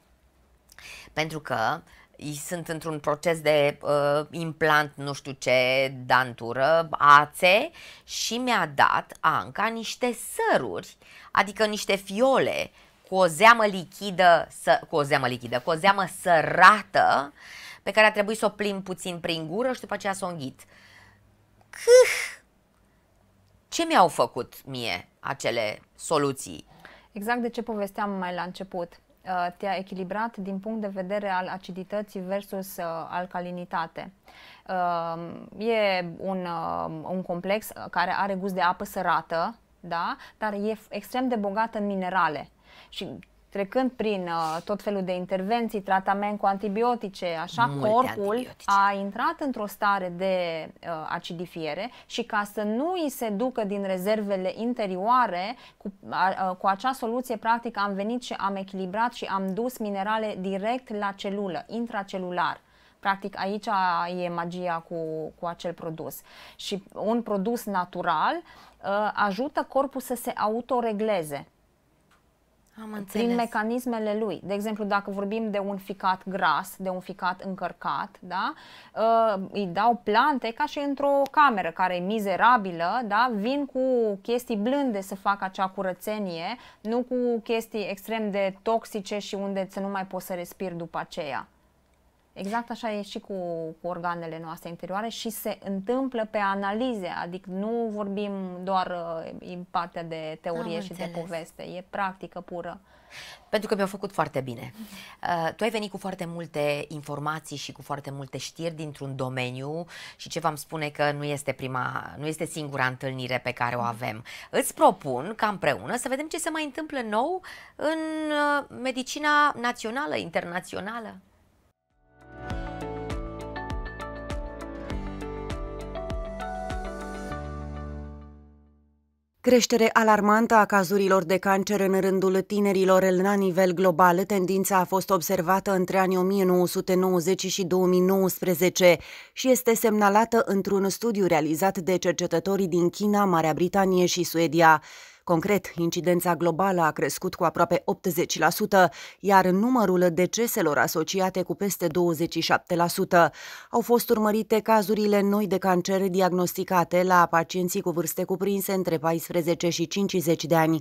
Pentru că uh, sunt într-un proces de uh, implant, nu știu ce, dantură, ațe și mi-a dat Anca niște săruri, adică niște fiole cu o zeamă lichidă, să, cu o zeamă lichidă, cu o zeamă sărată pe care a trebuit să o plim puțin prin gură și după aceea să o înghit. Câh! Ce mi-au făcut mie acele soluții? Exact de ce povesteam mai la început Uh, te-a echilibrat din punct de vedere al acidității versus uh, alcalinitate. Uh, e un, un complex care are gust de apă sărată, da? dar e extrem de bogat în minerale. Și trecând prin uh, tot felul de intervenții, tratament cu antibiotice, așa, Multe corpul antibiotice. a intrat într-o stare de uh, acidifiere și ca să nu îi se ducă din rezervele interioare, cu, uh, cu acea soluție, practic, am venit și am echilibrat și am dus minerale direct la celulă, intracelular. Practic aici e magia cu, cu acel produs. Și un produs natural uh, ajută corpul să se autoregleze am înțeles. prin mecanismele lui. De exemplu, dacă vorbim de un ficat gras, de un ficat încărcat, da? Uh, îi dau plante ca și într-o cameră care e mizerabilă, da? vin cu chestii blânde să facă acea curățenie, nu cu chestii extrem de toxice și unde să nu mai poți să respiri după aceea. Exact așa e și cu, cu organele noastre interioare și se întâmplă pe analize, adică nu vorbim doar uh, în partea de teorie Am și înțeles. de poveste, e practică pură. Pentru că mi-au făcut foarte bine. Uh, tu ai venit cu foarte multe informații și cu foarte multe știri dintr-un domeniu și ce v-am spune că nu este prima, nu este singura întâlnire pe care o mm. avem. Îți propun ca împreună să vedem ce se mai întâmplă nou în uh, medicina națională, internațională. Creștere alarmantă a cazurilor de cancer în rândul tinerilor la nivel global, tendința a fost observată între anii 1990 și 2019 și este semnalată într-un studiu realizat de cercetătorii din China, Marea Britanie și Suedia. Concret, incidența globală a crescut cu aproape 80%, iar numărul deceselor asociate cu peste 27%. Au fost urmărite cazurile noi de cancer diagnosticate la pacienții cu vârste cuprinse între 14 și 50 de ani.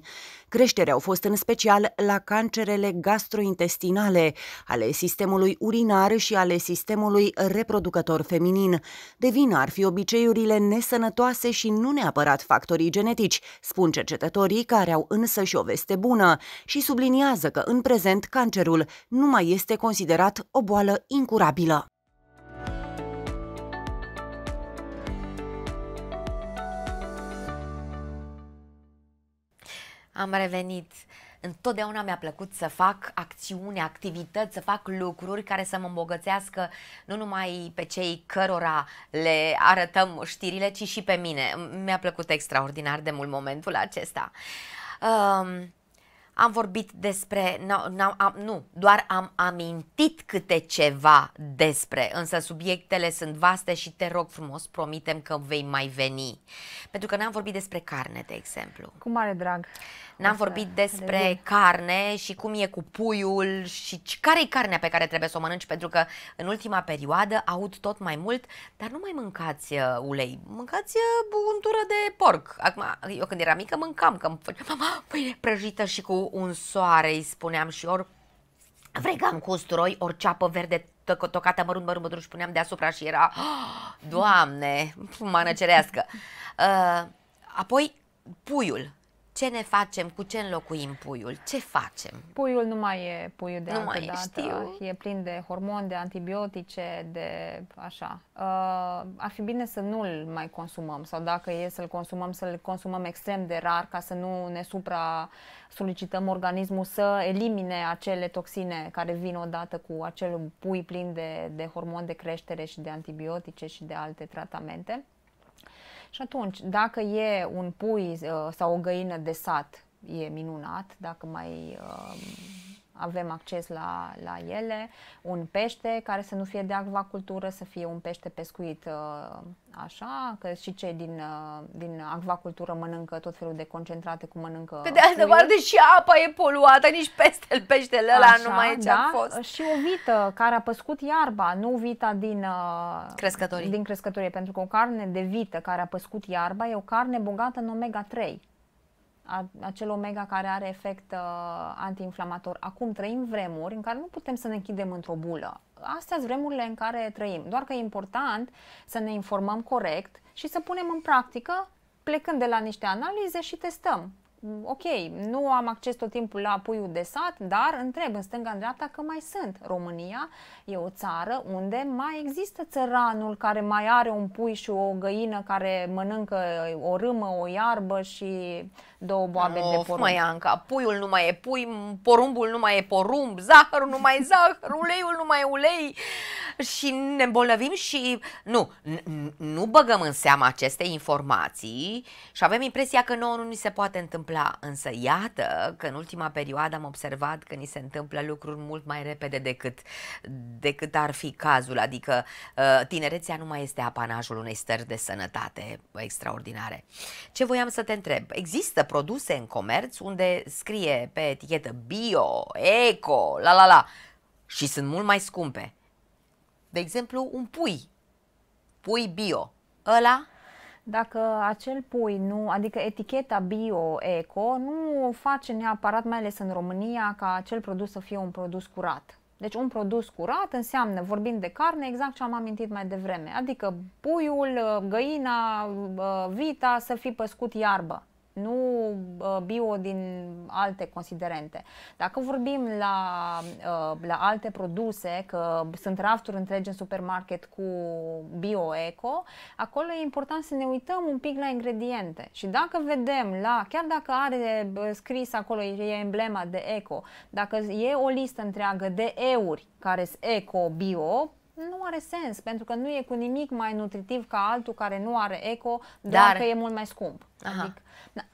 Creștere au fost în special la cancerele gastrointestinale, ale sistemului urinar și ale sistemului reproducător feminin. De vină ar fi obiceiurile nesănătoase și nu neapărat factorii genetici, spun cercetătorii călătorii care au însă și o veste bună și subliniază că în prezent cancerul nu mai este considerat o boală incurabilă. Am revenit. Întotdeauna mi-a plăcut să fac acțiuni, activități, să fac lucruri care să mă îmbogățească nu numai pe cei cărora le arătăm știrile, ci și pe mine. Mi-a plăcut extraordinar de mult momentul acesta. Um, am vorbit despre, nu, am nu, doar am amintit câte ceva despre, însă subiectele sunt vaste și te rog frumos, promitem că vei mai veni. Pentru că n-am vorbit despre carne, de exemplu. Cu mare drag. N-am vorbit despre devin. carne și cum e cu puiul și care e carnea pe care trebuie să o mănânci, pentru că în ultima perioadă aud tot mai mult, dar nu mai mâncați uh, ulei, mâncați uh, untură de porc. Acum, eu când eram mică mâncam, că îmi făceam, mama, pâine prăjită și cu un soare, îi spuneam și ori vregam cu usturoi, ori ceapă verde tocată mărunt, mărunt, mărunt și puneam deasupra și era, ah, doamne, manăcerească. Uh, apoi puiul, ce ne facem, cu ce înlocuim puiul, ce facem? Puiul nu mai e puiul de nu altă mai dată, știu. e plin de hormoni, de antibiotice, de așa. Uh, ar fi bine să nu-l mai consumăm sau dacă e să-l consumăm, să-l consumăm extrem de rar ca să nu ne supra solicităm organismul să elimine acele toxine care vin odată cu acel pui plin de, de hormon de creștere și de antibiotice și de alte tratamente. Și atunci, dacă e un pui uh, sau o găină de sat, e minunat, dacă mai uh, avem acces la, la ele, un pește care să nu fie de acvacultură, să fie un pește pescuit uh, așa, că și cei din, uh, din acvacultură mănâncă tot felul de concentrate cum mănâncă Pe de altă parte și apa e poluată, nici peste peștele ăla nu mai e ce da? a fost. Și o vită care a păscut iarba, nu vita din uh, crescătorii. din crescătorie, pentru că o carne de vită care a păscut iarba e o carne bogată în omega-3 acel omega care are efect uh, antiinflamator. Acum trăim vremuri în care nu putem să ne închidem într-o bulă. Astea sunt vremurile în care trăim. Doar că e important să ne informăm corect și să punem în practică, plecând de la niște analize și testăm ok, nu am acces tot timpul la puiul de sat, dar întreb în stânga, în dreapta că mai sunt. România e o țară unde mai există țăranul care mai are un pui și o găină care mănâncă o râmă, o iarbă și două boabe of, de porumb. Mai Anca, puiul nu mai e pui, porumbul nu mai e porumb, zahărul nu mai e zahăr, uleiul nu mai e ulei și ne îmbolnăvim și nu, nu băgăm în seamă aceste informații și avem impresia că nouă nu ni se poate întâmpla întâmpla, însă iată că în ultima perioadă am observat că ni se întâmplă lucruri mult mai repede decât, decât ar fi cazul, adică uh, tinerețea nu mai este apanajul unei stări de sănătate extraordinare. Ce voiam să te întreb? Există produse în comerț unde scrie pe etichetă bio, eco, la la la și sunt mult mai scumpe. De exemplu, un pui, pui bio, ăla dacă acel pui nu, adică eticheta bio-eco nu face neapărat, mai ales în România, ca acel produs să fie un produs curat. Deci un produs curat înseamnă, vorbind de carne, exact ce am amintit mai devreme, adică puiul, găina, vita să fi păscut iarbă nu bio din alte considerente. Dacă vorbim la, ă, la alte produse, că sunt rafturi întregi în supermarket cu bio-eco, acolo e important să ne uităm un pic la ingrediente. Și dacă vedem la, chiar dacă are scris acolo, e emblema de eco, dacă e o listă întreagă de euri care sunt eco-bio, nu are sens, pentru că nu e cu nimic mai nutritiv ca altul care nu are eco, doar Dar... că e mult mai scump. Aha. Adică,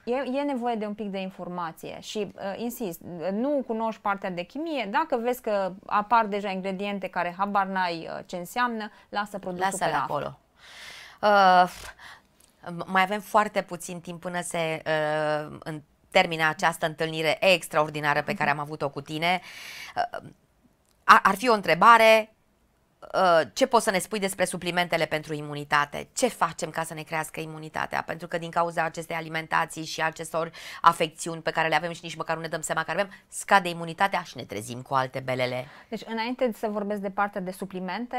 e, e nevoie de un pic de informație și, uh, insist, nu cunoști partea de chimie, dacă vezi că apar deja ingrediente care habar n-ai uh, ce înseamnă, lasă produsul lasă pe acolo. Uh, mai avem foarte puțin timp până se uh, termina această întâlnire extraordinară pe care am avut-o cu tine. Uh, ar fi o întrebare Uh, ce poți să ne spui despre suplimentele pentru imunitate? Ce facem ca să ne crească imunitatea? Pentru că din cauza acestei alimentații și acestor afecțiuni pe care le avem și nici măcar nu ne dăm seama că avem, scade imunitatea și ne trezim cu alte belele. Deci, înainte să vorbesc de partea de suplimente,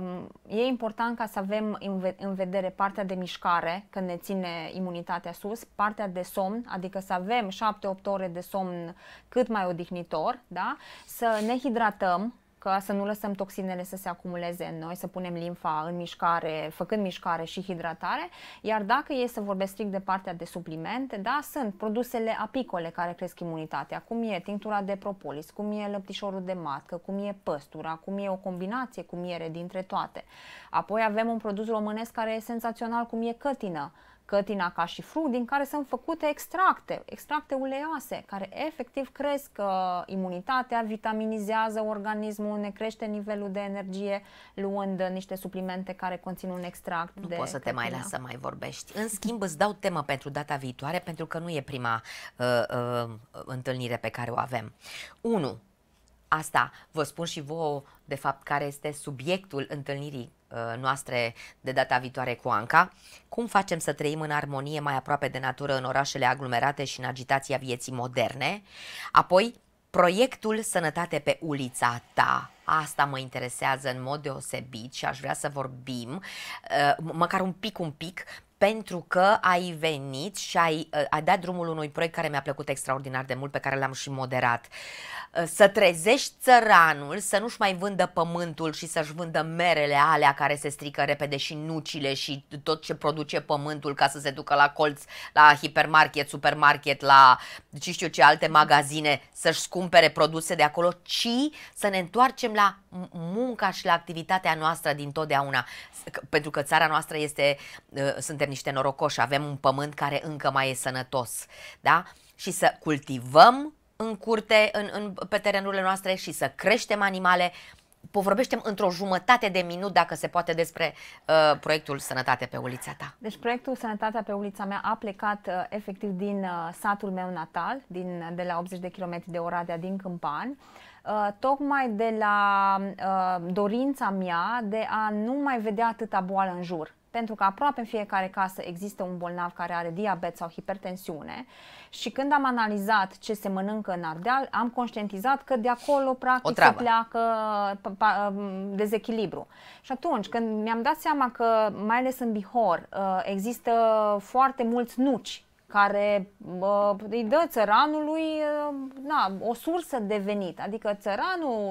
um, e important ca să avem în vedere partea de mișcare, când ne ține imunitatea sus, partea de somn, adică să avem 7-8 ore de somn cât mai odihnitor, da? să ne hidratăm, ca să nu lăsăm toxinele să se acumuleze în noi, să punem limfa în mișcare, făcând mișcare și hidratare, iar dacă e să vorbesc strict de partea de suplimente, da, sunt produsele apicole care cresc imunitatea, cum e tinctura de propolis, cum e lăptișorul de matcă, cum e păstura, cum e o combinație cu miere dintre toate. Apoi avem un produs românesc care e senzațional, cum e cătină, cătina ca și fruct, din care sunt făcute extracte, extracte uleioase care efectiv cresc uh, imunitatea, vitaminizează organismul, ne crește nivelul de energie, luând uh, niște suplimente care conțin un extract nu de poți să cătina. te mai lasă să mai vorbești. În schimb, îți dau temă pentru data viitoare, pentru că nu e prima uh, uh, întâlnire pe care o avem. 1. Asta vă spun și vouă, de fapt, care este subiectul întâlnirii Uh, noastre de data viitoare cu Anca. Cum facem să trăim în armonie mai aproape de natură în orașele aglomerate și în agitația vieții moderne? Apoi, proiectul Sănătate pe ulița ta. Asta mă interesează în mod deosebit și aș vrea să vorbim, uh, măcar un pic, un pic, pentru că ai venit și ai, uh, ai dat drumul unui proiect care mi-a plăcut extraordinar de mult, pe care l-am și moderat. Uh, să trezești țăranul, să nu-și mai vândă pământul și să-și vândă merele alea care se strică repede și nucile și tot ce produce pământul ca să se ducă la colț, la hipermarket, supermarket, la ce știu ce alte magazine, să-și scumpere produse de acolo, ci să ne întoarcem la munca și la activitatea noastră din totdeauna. Pentru că țara noastră este, uh, suntem niște norocoși, avem un pământ care încă mai e sănătos, da? Și să cultivăm în curte, în, în, pe terenurile noastre și să creștem animale. Povorbește într-o jumătate de minut, dacă se poate, despre uh, proiectul Sănătate pe ulița ta. Deci proiectul Sănătatea pe ulița mea a plecat uh, efectiv din uh, satul meu natal, din, uh, de la 80 de km de Oradea, din Câmpan. Uh, tocmai de la uh, dorința mea de a nu mai vedea atâta boală în jur pentru că aproape în fiecare casă există un bolnav care are diabet sau hipertensiune și când am analizat ce se mănâncă în Ardeal, am conștientizat că de acolo practic se pleacă um, dezechilibru. Și atunci când mi-am dat seama că mai ales în Bihor uh, există foarte mulți nuci care uh, îi dă țăranului uh, na, o sursă de venit. Adică țăranul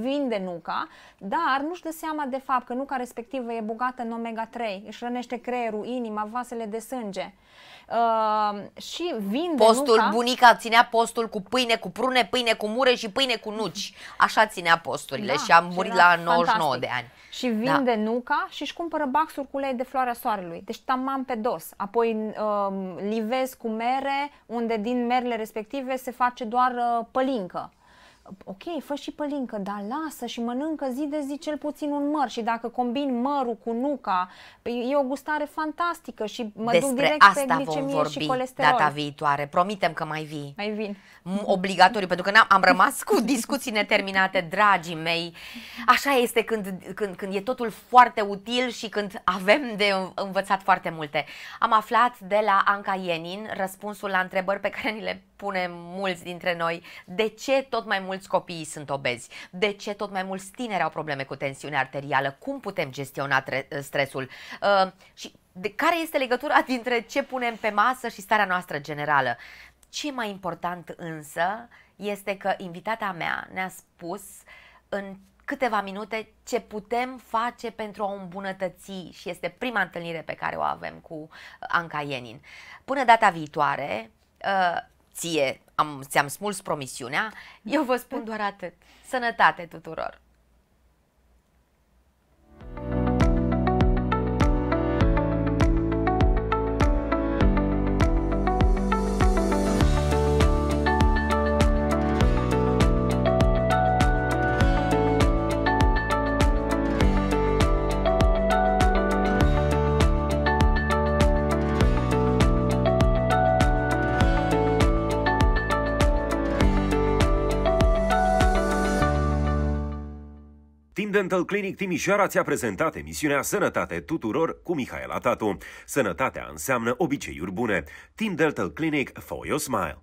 vinde nuca, dar nu-și dă seama de fapt că nuca respectivă e bogată în omega-3, își rănește creierul, inima, vasele de sânge. Uh, și vinde Postul, nuca. bunica ținea postul cu pâine, cu prune, pâine cu mure și pâine cu nuci. Așa ținea posturile da, și am murit la 99 fantastic. de ani și da. vinde da. nuca și își cumpără baxuri cu ulei de floarea soarelui. Deci tamam pe dos. Apoi um, livez cu mere, unde din merele respective se face doar uh, pălincă ok, fă și pălincă, dar lasă și mănâncă zi de zi cel puțin un măr și dacă combin mărul cu nuca, păi e o gustare fantastică și mă Despre duc direct asta pe glicemie vom vorbi și colesterol. data viitoare. Promitem că mai vii. Mai vin. Obligatoriu, pentru că am am rămas cu discuții neterminate, dragii mei. Așa este când, când, când e totul foarte util și când avem de învățat foarte multe. Am aflat de la Anca Ienin răspunsul la întrebări pe care ni le punem mulți dintre noi. De ce tot mai mult mulți copii sunt obezi? De ce tot mai mulți tineri au probleme cu tensiunea arterială? Cum putem gestiona ă, stresul? Uh, și de care este legătura dintre ce punem pe masă și starea noastră generală? Ce mai important însă este că invitata mea ne-a spus în câteva minute ce putem face pentru a îmbunătăți și este prima întâlnire pe care o avem cu Anca Ienin. Până data viitoare, ă, ție am, ți-am smuls promisiunea, eu vă spun da. doar atât. Sănătate tuturor! Team Dental Clinic Timișoara ți-a prezentat emisiunea Sănătate tuturor cu Mihaela Tatu. Sănătatea înseamnă obiceiuri bune. Team Dental Clinic for your smile.